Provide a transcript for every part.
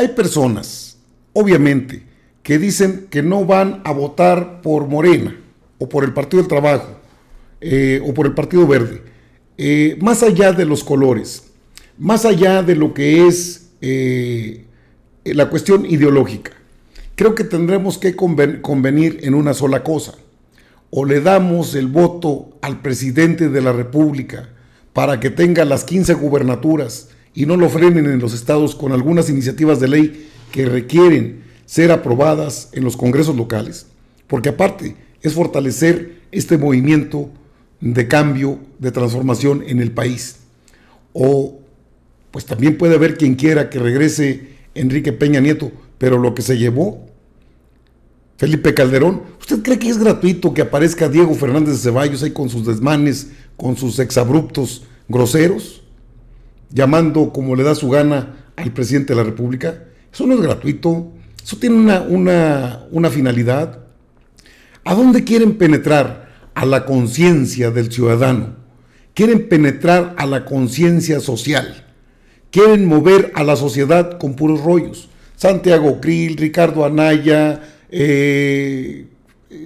Hay personas, obviamente, que dicen que no van a votar por Morena o por el Partido del Trabajo eh, o por el Partido Verde, eh, más allá de los colores, más allá de lo que es eh, la cuestión ideológica. Creo que tendremos que convenir en una sola cosa. O le damos el voto al presidente de la República para que tenga las 15 gubernaturas y no lo frenen en los estados con algunas iniciativas de ley que requieren ser aprobadas en los congresos locales, porque aparte es fortalecer este movimiento de cambio, de transformación en el país. O pues también puede haber quien quiera que regrese Enrique Peña Nieto, pero lo que se llevó Felipe Calderón, ¿usted cree que es gratuito que aparezca Diego Fernández de Ceballos ahí con sus desmanes, con sus exabruptos groseros? llamando como le da su gana al presidente de la República. Eso no es gratuito, eso tiene una, finalidad. ¿A dónde quieren penetrar? A la conciencia del ciudadano. Quieren penetrar a la conciencia social. Quieren mover a la sociedad con puros rollos. Santiago Krill, Ricardo Anaya, eh,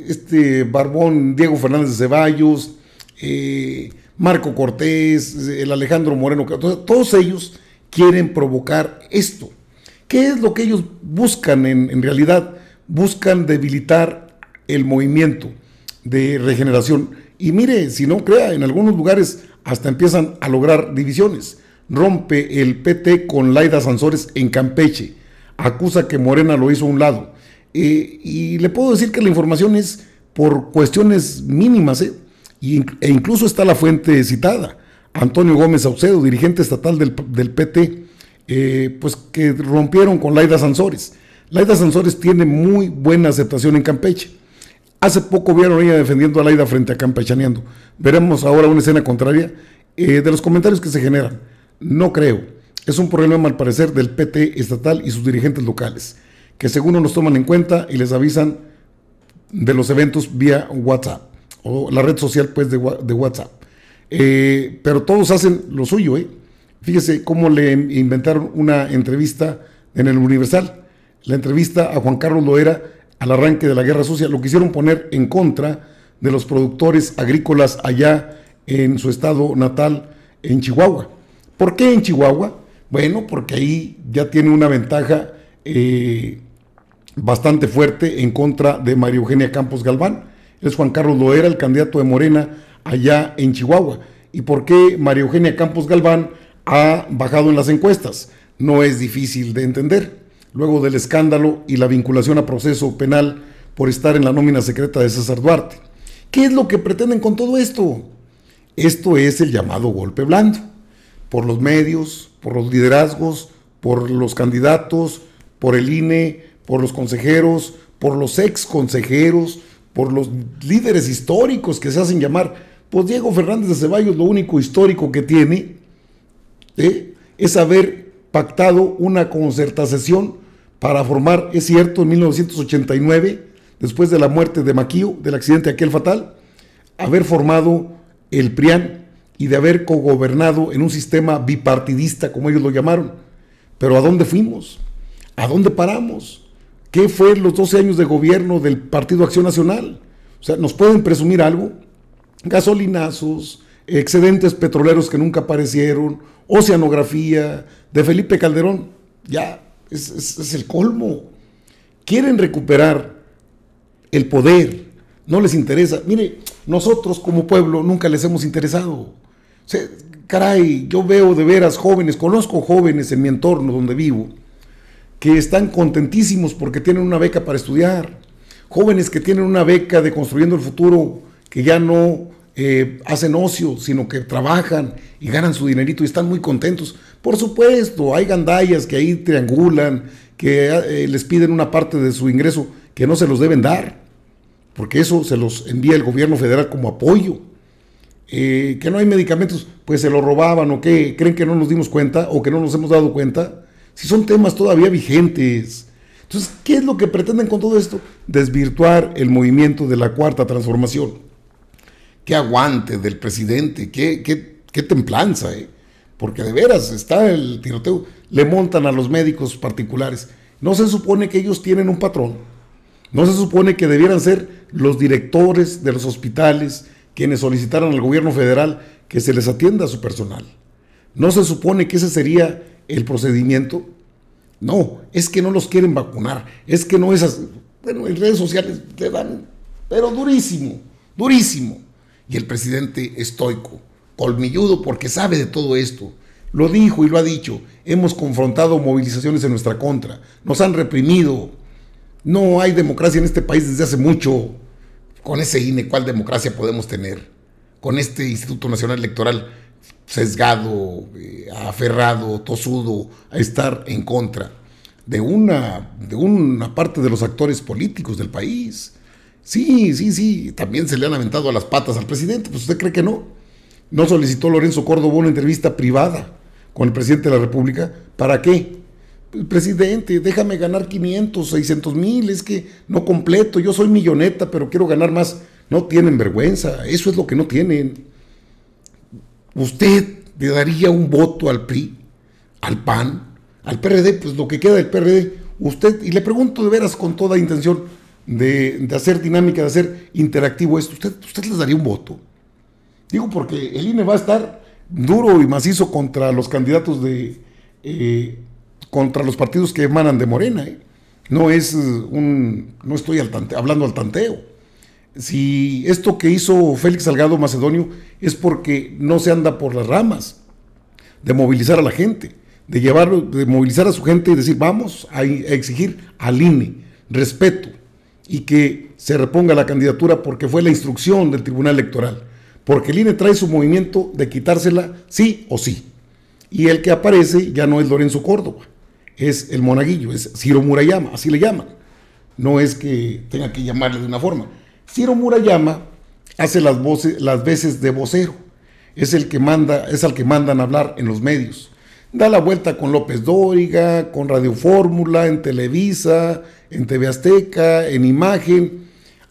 este Barbón, Diego Fernández de Ceballos, eh, Marco Cortés, el Alejandro Moreno, todos ellos quieren provocar esto. ¿Qué es lo que ellos buscan en, realidad? Buscan debilitar el movimiento de regeneración. Y mire, si no crea, en algunos lugares hasta empiezan a lograr divisiones. Rompe el PT con Laida Sansores en Campeche. Acusa que Morena lo hizo a un lado. Eh, y le puedo decir que la información es por cuestiones mínimas, ¿eh? e incluso está la fuente citada, Antonio Gómez Saucedo, dirigente estatal del, PT, eh, pues que rompieron con Laida Sansores. Laida Sansores tiene muy buena aceptación en Campeche. Hace poco vieron ella defendiendo a Laida frente a Campechaneando. Veremos ahora una escena contraria eh, de los comentarios que se generan. No creo. Es un problema, al parecer, del PT estatal y sus dirigentes locales, que según no toman en cuenta y les avisan de los eventos vía WhatsApp o la red social pues de, WhatsApp. Eh, pero todos hacen lo suyo, ¿eh? Fíjese cómo le inventaron una entrevista en el Universal, la entrevista a Juan Carlos Loera al arranque de la guerra social, lo quisieron poner en contra de los productores agrícolas allá en su estado natal, en Chihuahua. ¿Por qué en Chihuahua? Bueno, porque ahí ya tiene una ventaja eh, bastante fuerte en contra de María Eugenia Campos Galván es Juan Carlos Loera, el candidato de Morena allá en Chihuahua. ¿Y por qué María Eugenia Campos Galván ha bajado en las encuestas? No es difícil de entender. Luego del escándalo y la vinculación a proceso penal por estar en la nómina secreta de César Duarte. ¿Qué es lo que pretenden con todo esto? Esto es el llamado golpe blando. Por los medios, por los liderazgos, por los candidatos, por el INE, por los consejeros, por los ex consejeros, por los líderes históricos que se hacen llamar. Pues Diego Fernández de Ceballos lo único histórico que tiene ¿eh? es haber pactado una concertación para formar, es cierto, en 1989, después de la muerte de Maquío, del accidente aquel fatal, haber formado el PRIAN y de haber cogobernado en un sistema bipartidista, como ellos lo llamaron. Pero ¿a dónde fuimos? ¿A dónde paramos? ¿Qué fue los 12 años de gobierno del Partido Acción Nacional? O sea, ¿nos pueden presumir algo? Gasolinazos, excedentes petroleros que nunca aparecieron, oceanografía, de Felipe Calderón. Ya, es, el colmo. Quieren recuperar el poder, no les interesa. Mire, nosotros como pueblo nunca les hemos interesado. O caray, yo veo de veras jóvenes, conozco jóvenes en mi entorno donde vivo, que están contentísimos porque tienen una beca para estudiar, jóvenes que tienen una beca de construyendo el futuro, que ya no eh, hacen ocio, sino que trabajan y ganan su dinerito y están muy contentos. Por supuesto, hay gandallas que ahí triangulan, que eh, les piden una parte de su ingreso que no se los deben dar, porque eso se los envía el gobierno federal como apoyo. Eh, que no hay medicamentos, pues se lo robaban o que creen que no nos dimos cuenta o que no nos hemos dado cuenta si son temas todavía vigentes. Entonces, ¿qué es lo que pretenden con todo esto? Desvirtuar el movimiento de la cuarta transformación. Qué aguante del presidente, qué, templanza, eh? porque de veras está el tiroteo. Le montan a los médicos particulares. No se supone que ellos tienen un patrón. No se supone que debieran ser los directores de los hospitales quienes solicitaran al gobierno federal que se les atienda a su personal. No se supone que ese sería el procedimiento. No, es que no los quieren vacunar, es que no esas. Bueno, en redes sociales te dan, pero durísimo, durísimo. Y el presidente estoico, colmilludo, porque sabe de todo esto. Lo dijo y lo ha dicho. Hemos confrontado movilizaciones en nuestra contra. Nos han reprimido. No hay democracia en este país desde hace mucho. Con ese INE, ¿cuál democracia podemos tener? Con este Instituto Nacional Electoral sesgado, eh, aferrado, tosudo a estar en contra de una, de una parte de los actores políticos del país. Sí, sí, sí, también se le han aventado a las patas al presidente, pues usted cree que no. No solicitó Lorenzo Córdoba una entrevista privada con el presidente de la República. ¿Para qué? Pues, presidente, déjame ganar 500, 600 mil, es que no completo, yo soy milloneta, pero quiero ganar más. No tienen vergüenza, eso es lo que no tienen. ¿Usted le daría un voto al PRI, al PAN, al PRD? Pues lo que queda del PRD. Usted, y le pregunto de veras con toda intención de, hacer dinámica, de hacer interactivo esto, ¿usted, ¿usted les daría un voto? Digo porque el INE va a estar duro y macizo contra los candidatos de... Eh, contra los partidos que emanan de Morena. ¿eh? No es eh, un... no estoy al hablando al tanteo si esto que hizo Félix Salgado Macedonio es porque no se anda por las ramas de movilizar a la gente, de llevarlo, de movilizar a su gente y decir, vamos a, exigir al INE respeto y que se reponga la candidatura porque fue la instrucción del Tribunal Electoral, porque el INE trae su movimiento de quitársela sí o sí. Y el que aparece ya no es Lorenzo Córdoba, es el monaguillo, es Ciro Murayama, así le llaman. No es que tenga que llamarle de una forma Ciro Murayama hace las, voces, las veces de vocero, es, el que manda, es al que mandan hablar en los medios. Da la vuelta con López Dóriga, con Radio Fórmula, en Televisa, en TV Azteca, en Imagen,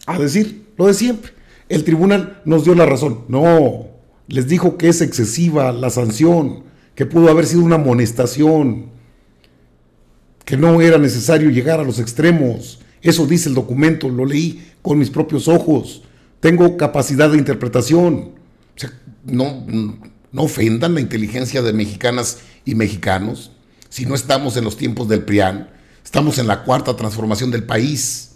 a decir lo de siempre. El tribunal nos dio la razón. No, les dijo que es excesiva la sanción, que pudo haber sido una amonestación, que no era necesario llegar a los extremos, eso dice el documento, lo leí con mis propios ojos. Tengo capacidad de interpretación. no, no ofendan la inteligencia de mexicanas y mexicanos. Si no estamos en los tiempos del PRIAN, estamos en la cuarta transformación del país.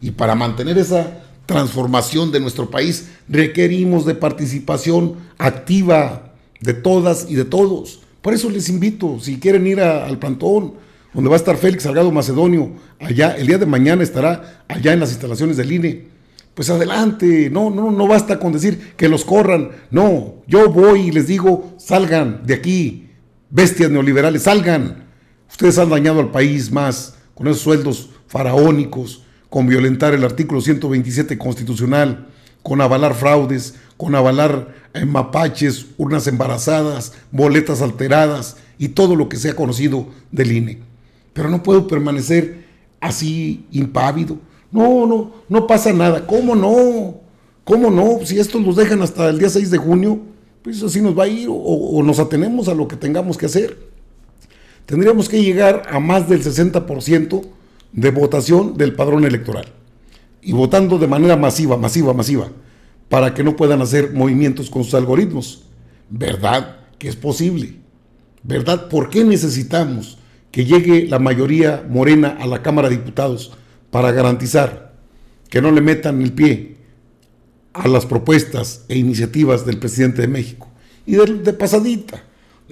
Y para mantener esa transformación de nuestro país requerimos de participación activa de todas y de todos. Por eso les invito, si quieren ir al plantón, donde va a estar Félix Salgado Macedonio, allá, el día de mañana estará allá en las instalaciones del INE. Pues adelante, no, no, no basta con decir que los corran, no, yo voy y les digo, salgan de aquí, bestias neoliberales, salgan. Ustedes han dañado al país más con esos sueldos faraónicos, con violentar el artículo 127 constitucional, con avalar fraudes, con avalar eh, mapaches, urnas embarazadas, boletas alteradas y todo lo que sea conocido del INE pero no puedo permanecer así impávido. No, no, no pasa nada. ¿Cómo no? ¿Cómo no? Si estos nos dejan hasta el día 6 de junio, pues así nos va a ir o, o nos atenemos a lo que tengamos que hacer. Tendríamos que llegar a más del 60% de votación del padrón electoral y votando de manera masiva, masiva, masiva, para que no puedan hacer movimientos con sus algoritmos. ¿Verdad que es posible? ¿Verdad? ¿Por qué necesitamos que llegue la mayoría morena a la Cámara de Diputados para garantizar que no le metan el pie a las propuestas e iniciativas del presidente de México. Y de, pasadita,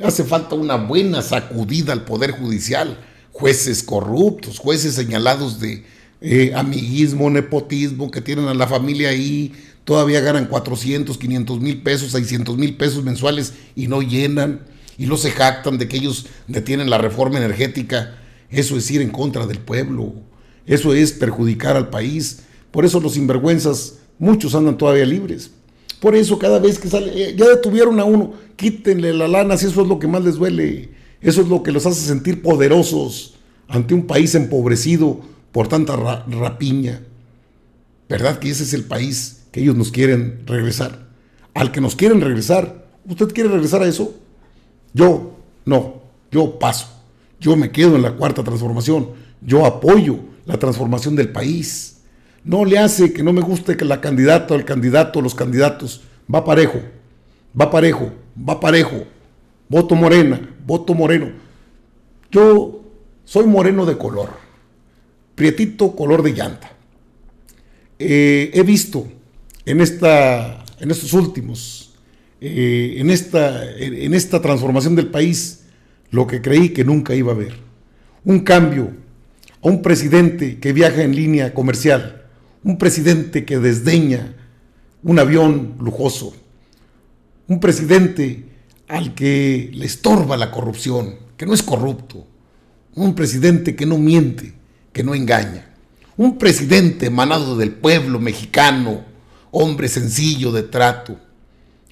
hace falta una buena sacudida al Poder Judicial, jueces corruptos, jueces señalados de eh, amiguismo, nepotismo, que tienen a la familia ahí, todavía ganan 400, 500 mil pesos, 600 mil pesos mensuales y no llenan y los se jactan de que ellos detienen la reforma energética. Eso es ir en contra del pueblo, eso es perjudicar al país. Por eso los sinvergüenzas, muchos andan todavía libres. Por eso cada vez que sale, eh, ya detuvieron a uno, quítenle la lana si eso es lo que más les duele. Eso es lo que los hace sentir poderosos ante un país empobrecido por tanta rapiña. ¿Verdad que ese es el país que ellos nos quieren regresar? Al que nos quieren regresar. ¿Usted quiere regresar a eso? Yo no, yo paso. Yo me quedo en la cuarta transformación. Yo apoyo la transformación del país. No le hace que no me guste que la candidata, el candidato, los candidatos. Va parejo, va parejo, va parejo. Voto morena, voto moreno. Yo soy moreno de color, prietito color de llanta. Eh, he visto en, esta, en estos últimos eh, en, esta, en esta transformación del país lo que creí que nunca iba a haber. Un cambio a un presidente que viaja en línea comercial, un presidente que desdeña un avión lujoso, un presidente al que le estorba la corrupción, que no es corrupto, un presidente que no miente, que no engaña, un presidente emanado del pueblo mexicano, hombre sencillo de trato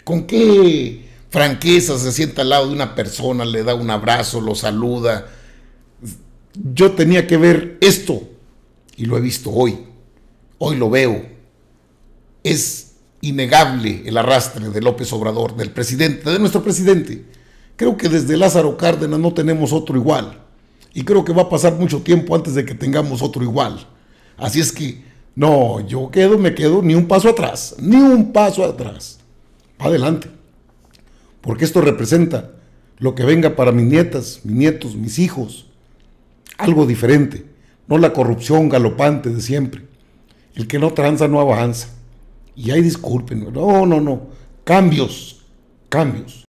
con qué franqueza se sienta al lado de una persona, le da un abrazo, lo saluda. Yo tenía que ver esto y lo he visto hoy. Hoy lo veo. Es innegable el arrastre de López Obrador, del presidente, de nuestro presidente. Creo que desde Lázaro Cárdenas no tenemos otro igual. Y creo que va a pasar mucho tiempo antes de que tengamos otro igual. Así es que, no, yo quedo, me quedo ni un paso atrás, ni un paso atrás adelante. Porque esto representa lo que venga para mis nietas, mis nietos, mis hijos. Algo diferente, no la corrupción galopante de siempre. El que no tranza no avanza. Y ahí disculpen, no, no, no. Cambios, cambios.